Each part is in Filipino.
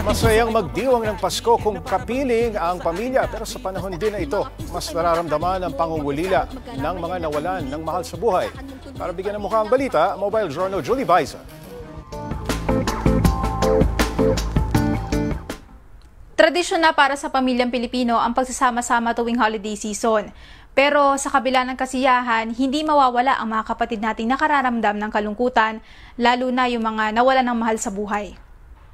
natin. Masayang magdiwang ng Pasko kung kapiling ang pamilya pero sa panahon din na ito, mas nararamdaman ang pangungulila ng mga nawalan ng mahal sa buhay. Para bigyan ng mukha ang balita, Mobile Journal Julie Baeza. Tradisyon na para sa pamilyang Pilipino ang pagsasama-sama tuwing holiday season. Pero sa kabila ng kasiyahan, hindi mawawala ang mga kapatid nating nakararamdam ng kalungkutan, lalo na yung mga nawala ng mahal sa buhay.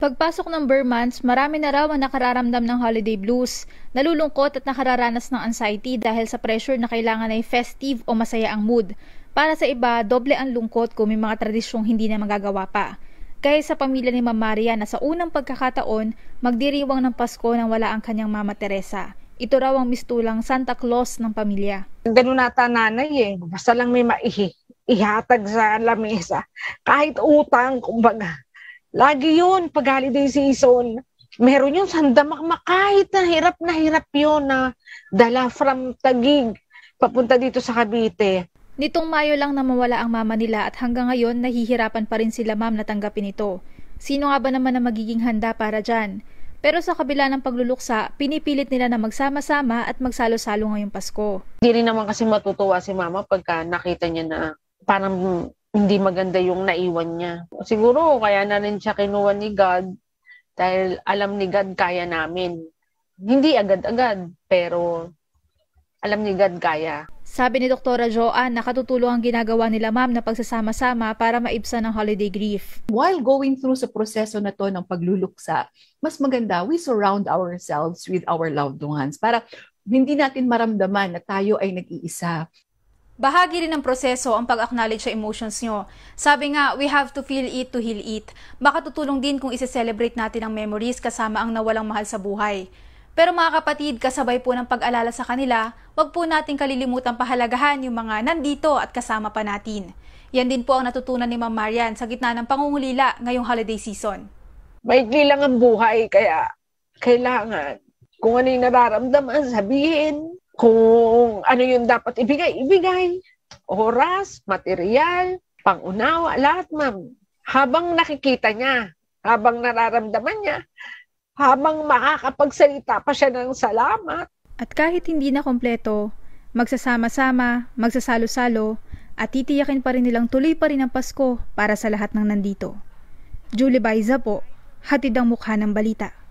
Pagpasok ng bare months, marami na raw ang nakararamdam ng holiday blues, nalulungkot at nakararanas ng anxiety dahil sa pressure na kailangan ay festive o masaya ang mood. Para sa iba, doble ang lungkot kung may mga tradisyong hindi na magagawa pa. Kaya sa pamilya ni Ma'am Maria na sa unang pagkakataon, magdiriwang ng Pasko nang wala ang kanyang Mama Teresa. Ito raw ang mistulang Santa Claus ng pamilya. Ganun nata nanay eh, basta lang may maihi, ihatag sa lamesa. Kahit utang, kumbaga Lagi yun, pag holiday season, meron yung sandamakmak. Kahit na hirap na hirap yun na dala from Tagig papunta dito sa Cavite. Nitong Mayo lang namawala ang mama nila at hanggang ngayon nahihirapan pa rin sila ma'am na tanggapin ito. Sino nga ba naman na magiging handa para dyan? Pero sa kabila ng pagluluksa, pinipilit nila na magsama-sama at magsalo-salo ngayong Pasko. Hindi rin naman kasi matutuwa si mama pagka nakita niya na parang hindi maganda yung naiwan niya. Siguro kaya na rin siya kinuha ni God dahil alam ni God kaya namin. Hindi agad-agad, pero alam ni God kaya. Sabi ni Dr. Joanne, nakatutulong ang ginagawa nila ma'am na pagsasama-sama para maibsan ang holiday grief. While going through sa proseso na to ng pagluluksa, mas maganda we surround ourselves with our loved ones para hindi natin maramdaman na tayo ay nag-iisa. Bahagi rin ng proseso ang pag-acknowledge sa emotions nyo. Sabi nga, we have to feel it to heal it. Baka tutulong din kung isi-celebrate natin ang memories kasama ang nawalang mahal sa buhay. Pero mga kapatid, kasabay po ng pag-alala sa kanila, wag po nating kalilimutan pahalagahan yung mga nandito at kasama pa natin. Yan din po ang natutunan ni Ma'am Marian sa gitna ng pangungulila ngayong holiday season. Maikli lang ang buhay, kaya kailangan kung ano yung nararamdaman, sabihin, kung ano yung dapat ibigay, ibigay. Oras, material, pangunawa, lahat ma'am. Habang nakikita niya, habang nararamdaman niya, habang makakapagsalita pa siya ng salamat. At kahit hindi na kompleto, magsasama-sama, magsasalo-salo, at titiyakin pa rin nilang tuloy pa rin ang Pasko para sa lahat ng nandito. Julie Baiza po, hatid ang mukha ng balita.